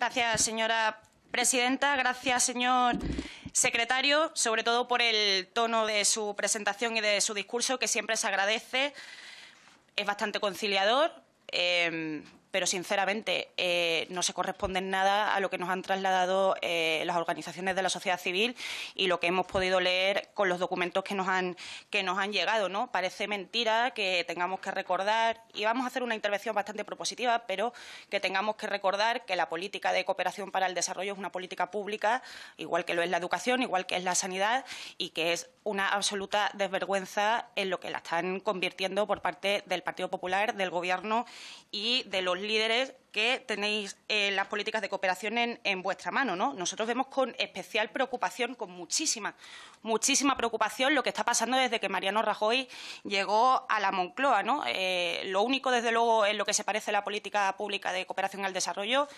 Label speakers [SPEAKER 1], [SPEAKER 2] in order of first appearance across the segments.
[SPEAKER 1] Gracias, señora presidenta. Gracias, señor secretario, sobre todo por el tono de su presentación y de su discurso, que siempre se agradece. Es bastante conciliador. Eh, pero sinceramente eh, no se corresponde en nada a lo que nos han trasladado eh, las organizaciones de la sociedad civil y lo que hemos podido leer con los documentos que nos han que nos han llegado, ¿no? Parece mentira que tengamos que recordar y vamos a hacer una intervención bastante propositiva, pero que tengamos que recordar que la política de cooperación para el desarrollo es una política pública, igual que lo es la educación, igual que es la sanidad y que es una absoluta desvergüenza en lo que la están convirtiendo por parte del Partido Popular, del Gobierno y de los líderes que tenéis eh, las políticas de cooperación en, vuestra mano, ¿no? Nosotros vemos con especial preocupación, con muchísima, muchísima preocupación lo que está pasando desde que Mariano Rajoy llegó a la Moncloa, ¿no? Eh, lo único, desde luego, en lo que se parece la política pública de cooperación al desarrollo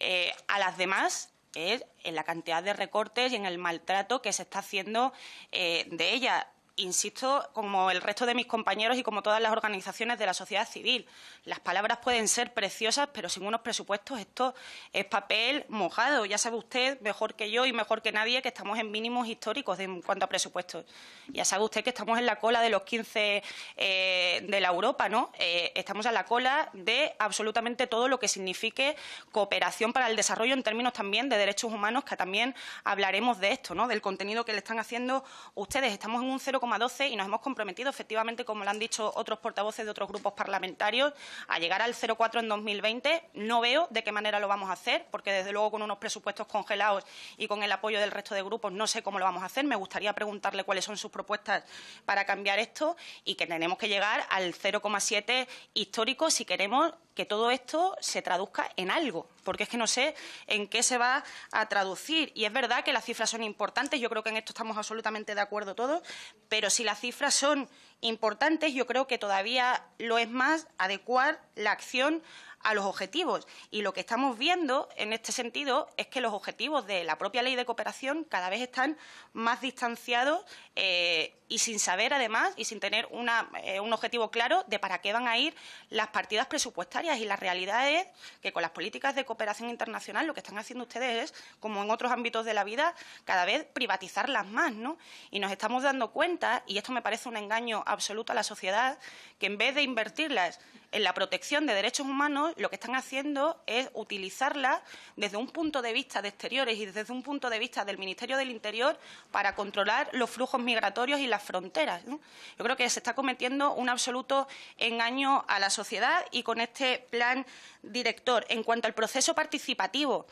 [SPEAKER 1] eh, a las demás es en la cantidad de recortes y en el maltrato que se está haciendo de ella insisto, como el resto de mis compañeros y como todas las organizaciones de la sociedad civil. Las palabras pueden ser preciosas, pero sin unos presupuestos esto es papel mojado. Ya sabe usted mejor que yo y mejor que nadie que estamos en mínimos históricos en cuanto a presupuestos. Ya sabe usted que estamos en la cola de los 15 eh, de la Europa, ¿no? Eh, estamos a la cola de absolutamente todo lo que signifique cooperación para el desarrollo en términos también de derechos humanos, que también hablaremos de esto, ¿no? Del contenido que le están haciendo ustedes. Estamos en un 0,12 y nos hemos comprometido, efectivamente, como lo han dicho otros portavoces de otros grupos parlamentarios, a llegar al 0,4 en 2020. No veo de qué manera lo vamos a hacer, porque desde luego con unos presupuestos congelados y con el apoyo del resto de grupos no sé cómo lo vamos a hacer. Me gustaría preguntarle cuáles son sus propuestas para cambiar esto y que tenemos que llegar al 0,7 histórico si queremos que todo esto se traduzca en algo, porque es que no sé en qué se va a traducir. Y es verdad que las cifras son importantes, yo creo que en esto estamos absolutamente de acuerdo todos, pero si las cifras son importantes, yo creo que todavía lo es más adecuar la acción a los objetivos. Y lo que estamos viendo en este sentido es que los objetivos de la propia ley de cooperación cada vez están más distanciados. Eh, y sin saber además y sin tener una, eh, un objetivo claro de para qué van a ir las partidas presupuestarias. Y la realidad es que con las políticas de cooperación internacional lo que están haciendo ustedes es, como en otros ámbitos de la vida, cada vez privatizarlas más, ¿no? Y nos estamos dando cuenta, y esto me parece un engaño absoluto a la sociedad, que en vez de invertirlas en la protección de derechos humanos, lo que están haciendo es utilizarlas desde un punto de vista de exteriores y desde un punto de vista del Ministerio del Interior para controlar los flujos migratorios y las fronteras. Yo creo que se está cometiendo un absoluto engaño a la sociedad y con este plan director. En cuanto al proceso participativo,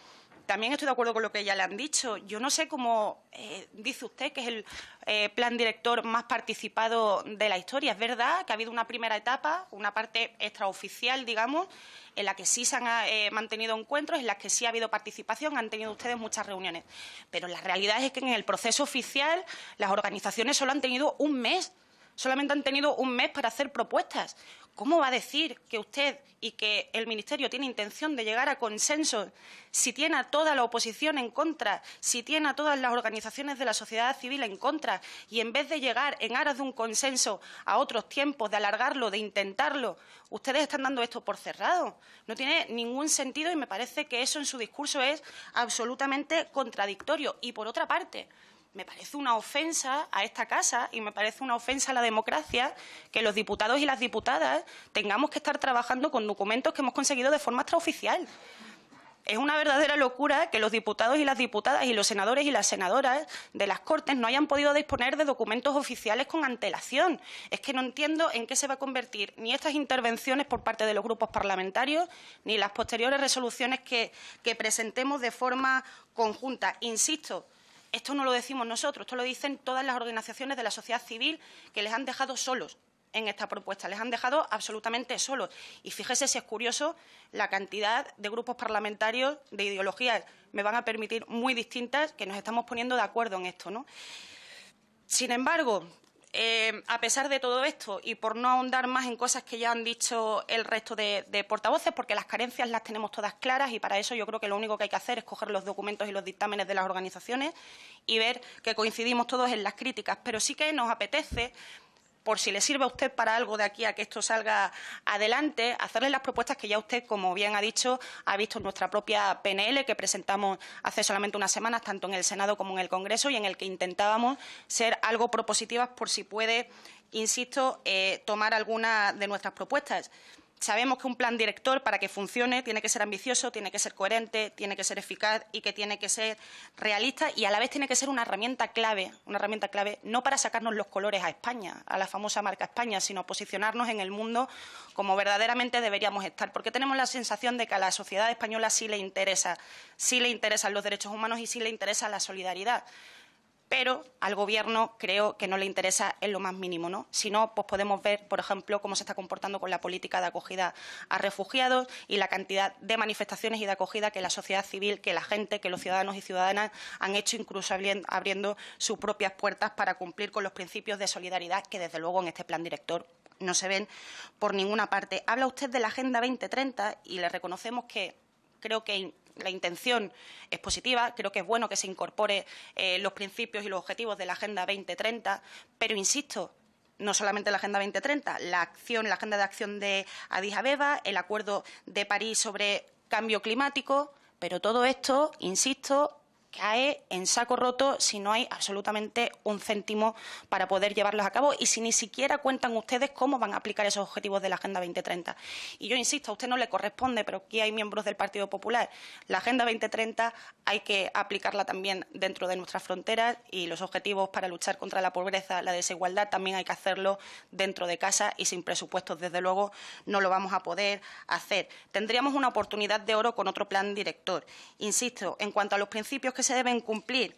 [SPEAKER 1] también estoy de acuerdo con lo que ya le han dicho. Yo no sé cómo eh, dice usted que es el eh, plan director más participado de la historia. Es verdad que ha habido una primera etapa, una parte extraoficial, digamos, en la que sí se han eh, mantenido encuentros, en las que sí ha habido participación, han tenido ustedes muchas reuniones. Pero la realidad es que en el proceso oficial las organizaciones solo han tenido un mes Solamente han tenido un mes para hacer propuestas. ¿Cómo va a decir que usted y que el Ministerio tiene intención de llegar a consenso si tiene a toda la oposición en contra, si tiene a todas las organizaciones de la sociedad civil en contra y en vez de llegar en aras de un consenso a otros tiempos, de alargarlo, de intentarlo, ustedes están dando esto por cerrado? No tiene ningún sentido y me parece que eso en su discurso es absolutamente contradictorio. Y por otra parte, me parece una ofensa a esta casa y me parece una ofensa a la democracia que los diputados y las diputadas tengamos que estar trabajando con documentos que hemos conseguido de forma extraoficial. Es una verdadera locura que los diputados y las diputadas y los senadores y las senadoras de las Cortes no hayan podido disponer de documentos oficiales con antelación. Es que no entiendo en qué se va a convertir ni estas intervenciones por parte de los grupos parlamentarios ni las posteriores resoluciones que, que presentemos de forma conjunta. Insisto, esto no lo decimos nosotros, esto lo dicen todas las organizaciones de la sociedad civil que les han dejado solos en esta propuesta. Les han dejado absolutamente solos. Y fíjese si es curioso la cantidad de grupos parlamentarios de ideologías, me van a permitir, muy distintas, que nos estamos poniendo de acuerdo en esto. ¿no? Sin embargo, eh, a pesar de todo esto y por no ahondar más en cosas que ya han dicho el resto de, de, portavoces, porque las carencias las tenemos todas claras y para eso yo creo que lo único que hay que hacer es coger los documentos y los dictámenes de las organizaciones y ver que coincidimos todos en las críticas. Pero sí que nos apetece por si le sirve a usted para algo de aquí a que esto salga adelante, hacerle las propuestas que ya usted, como bien ha dicho, ha visto en nuestra propia PNL que presentamos hace solamente unas semanas, tanto en el Senado como en el Congreso, y en el que intentábamos ser algo propositivas por si puede, insisto, eh, tomar alguna de nuestras propuestas sabemos que un plan director, para que funcione, tiene que ser ambicioso, tiene que ser coherente, tiene que ser eficaz y que tiene que ser realista y a la vez tiene que ser una herramienta clave, una herramienta clave no para sacarnos los colores a España, a la famosa marca España, sino posicionarnos en el mundo como verdaderamente deberíamos estar, porque tenemos la sensación de que a la sociedad española sí le interesa, sí le interesan los derechos humanos y sí le interesa la solidaridad pero al Gobierno creo que no le interesa en lo más mínimo. ¿no? Si no, pues podemos ver, por ejemplo, cómo se está comportando con la política de acogida a refugiados y la cantidad de manifestaciones y de acogida que la sociedad civil, que la gente, que los ciudadanos y ciudadanas han hecho, incluso abriendo sus propias puertas para cumplir con los principios de solidaridad que, desde luego, en este plan director no se ven por ninguna parte. Habla usted de la Agenda 2030 y le reconocemos que creo que la intención es positiva, creo que es bueno que se incorpore eh, los principios y los objetivos de la Agenda 2030, pero insisto, no solamente la Agenda 2030, la acción, la Agenda de Acción de Addis Abeba, el Acuerdo de París sobre cambio climático, pero todo esto, insisto, cae en saco roto si no hay absolutamente un céntimo para poder llevarlos a cabo y si ni siquiera cuentan ustedes cómo van a aplicar esos objetivos de la Agenda 2030. Y yo insisto, a usted no le corresponde, pero aquí hay miembros del Partido Popular. La Agenda 2030 hay que aplicarla también dentro de nuestras fronteras y los objetivos para luchar contra la pobreza, la desigualdad, también hay que hacerlo dentro de casa y sin presupuestos, desde luego, no lo vamos a poder hacer. Tendríamos una oportunidad de oro con otro plan director. Insisto, en cuanto a los principios que se deben cumplir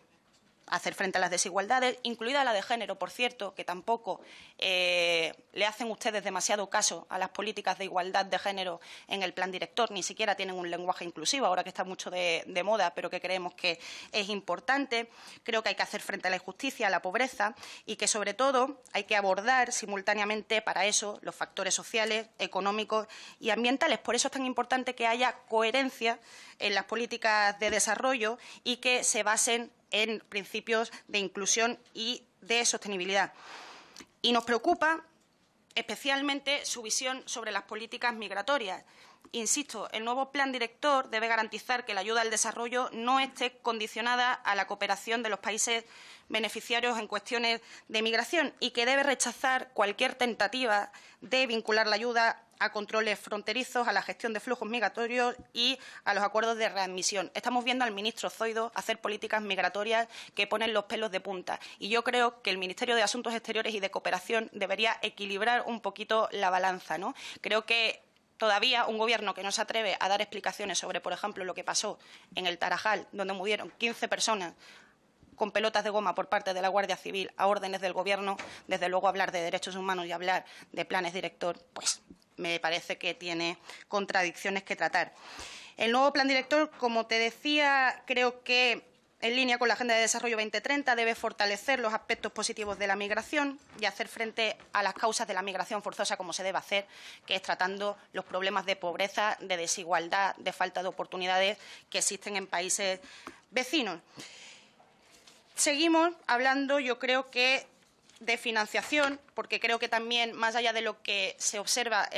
[SPEAKER 1] hacer frente a las desigualdades, incluida la de género, por cierto, que tampoco eh, le hacen ustedes demasiado caso a las políticas de igualdad de género en el plan director, ni siquiera tienen un lenguaje inclusivo, ahora que está mucho de moda, pero que creemos que es importante. Creo que hay que hacer frente a la injusticia, a la pobreza y que, sobre todo, hay que abordar simultáneamente para eso los factores sociales, económicos y ambientales. Por eso es tan importante que haya coherencia en las políticas de desarrollo y que se basen en principios de inclusión y de sostenibilidad. Y nos preocupa especialmente su visión sobre las políticas migratorias. Insisto, el nuevo plan director debe garantizar que la ayuda al desarrollo no esté condicionada a la cooperación de los países beneficiarios en cuestiones de migración y que debe rechazar cualquier tentativa de vincular la ayuda a controles fronterizos, a la gestión de flujos migratorios y a los acuerdos de readmisión. Estamos viendo al ministro Zoido hacer políticas migratorias que ponen los pelos de punta. Y yo creo que el Ministerio de Asuntos Exteriores y de Cooperación debería equilibrar un poquito la balanza. Creo que todavía un gobierno que no se atreve a dar explicaciones sobre, por ejemplo, lo que pasó en el Tarajal, donde murieron 15 personas con pelotas de goma por parte de la Guardia Civil a órdenes del Gobierno, desde luego hablar de derechos humanos y hablar de planes director, pues me parece que tiene contradicciones que tratar. El nuevo plan director, como te decía, creo que en línea con la Agenda de Desarrollo 2030, debe fortalecer los aspectos positivos de la migración y hacer frente a las causas de la migración forzosa como se debe hacer, que es tratando los problemas de pobreza, de desigualdad, de falta de oportunidades que existen en países vecinos. Seguimos hablando, yo creo que de financiación, porque creo que también, más allá de lo que se observa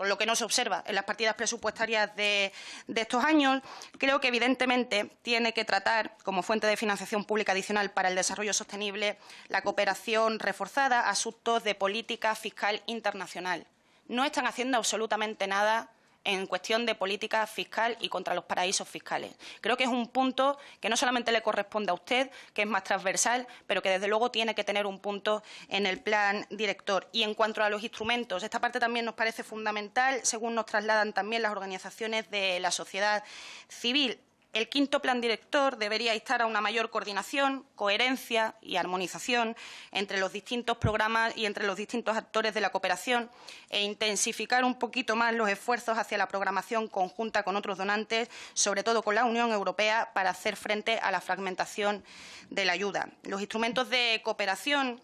[SPEAKER 1] lo que no se observa en las partidas presupuestarias de, de, estos años, creo que evidentemente tiene que tratar como fuente de financiación pública adicional para el desarrollo sostenible la cooperación reforzada, asuntos de política fiscal internacional. No están haciendo absolutamente nada en cuestión de política fiscal y contra los paraísos fiscales. Creo que es un punto que no solamente le corresponde a usted, que es más transversal, pero que desde luego tiene que tener un punto en el plan director. Y en cuanto a los instrumentos, esta parte también nos parece fundamental, según nos trasladan también las organizaciones de la sociedad civil. El quinto plan director debería instar a una mayor coordinación, coherencia y armonización entre los distintos programas y entre los distintos actores de la cooperación e intensificar un poquito más los esfuerzos hacia la programación conjunta con otros donantes, sobre todo con la Unión Europea, para hacer frente a la fragmentación de la ayuda. Los instrumentos de cooperación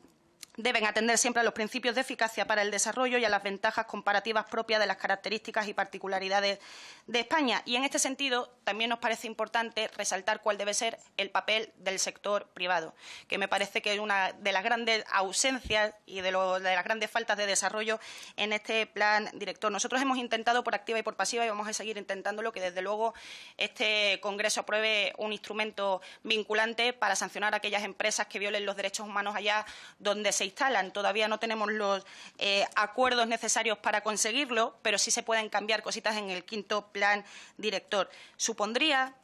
[SPEAKER 1] deben atender siempre a los principios de eficacia para el desarrollo y a las ventajas comparativas propias de las características y particularidades de España. Y en este sentido, también nos parece importante resaltar cuál debe ser el papel del sector privado, que me parece que es una de las grandes ausencias y de, las grandes faltas de desarrollo en este plan director. Nosotros hemos intentado por activa y por pasiva y vamos a seguir intentándolo que desde luego este Congreso apruebe un instrumento vinculante para sancionar a aquellas empresas que violen los derechos humanos allá donde se instalan. Todavía no tenemos los eh, acuerdos necesarios para conseguirlo, pero sí se pueden cambiar cositas en el quinto plan director. Supondría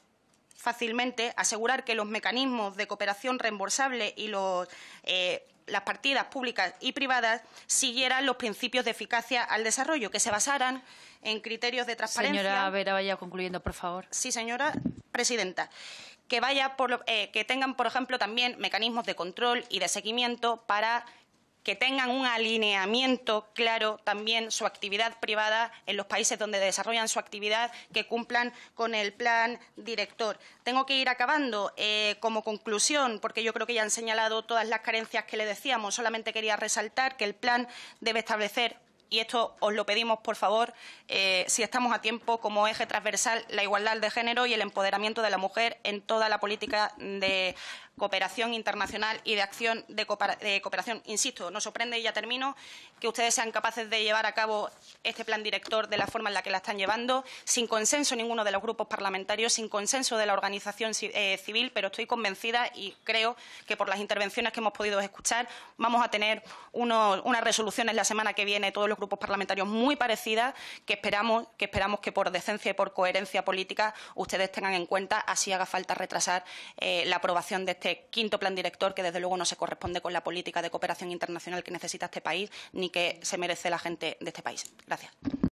[SPEAKER 1] fácilmente asegurar que los mecanismos de cooperación reembolsable y los, eh, las partidas públicas y privadas siguieran los principios de eficacia al desarrollo, que se basaran en criterios de transparencia. Señora Vera, vaya concluyendo, por favor. Sí, señora presidenta que vaya eh, que tengan, por ejemplo, también mecanismos de control y de seguimiento para que tengan un alineamiento claro también su actividad privada en los países donde desarrollan su actividad, que cumplan con el plan director. Tengo que ir acabando eh, como conclusión, porque yo creo que ya han señalado todas las carencias que le decíamos. Solamente quería resaltar que el plan debe establecer y esto os lo pedimos, por favor, eh, si estamos a tiempo, como eje transversal, la igualdad de género y el empoderamiento de la mujer en toda la política de cooperación internacional y de acción de, cooperación. Insisto, no sorprende, y ya termino, que ustedes sean capaces de llevar a cabo este plan director de la forma en la que la están llevando, sin consenso ninguno de los grupos parlamentarios, sin consenso de la organización eh, civil, pero estoy convencida y creo que por las intervenciones que hemos podido escuchar vamos a tener unas resoluciones la semana que viene, todos los grupos parlamentarios, muy parecidas, que esperamos, que esperamos que por decencia y por coherencia política ustedes tengan en cuenta, así haga falta retrasar eh, la aprobación de este este quinto plan director que desde luego no se corresponde con la política de cooperación internacional que necesita este país ni que se merece la gente de este país. Gracias.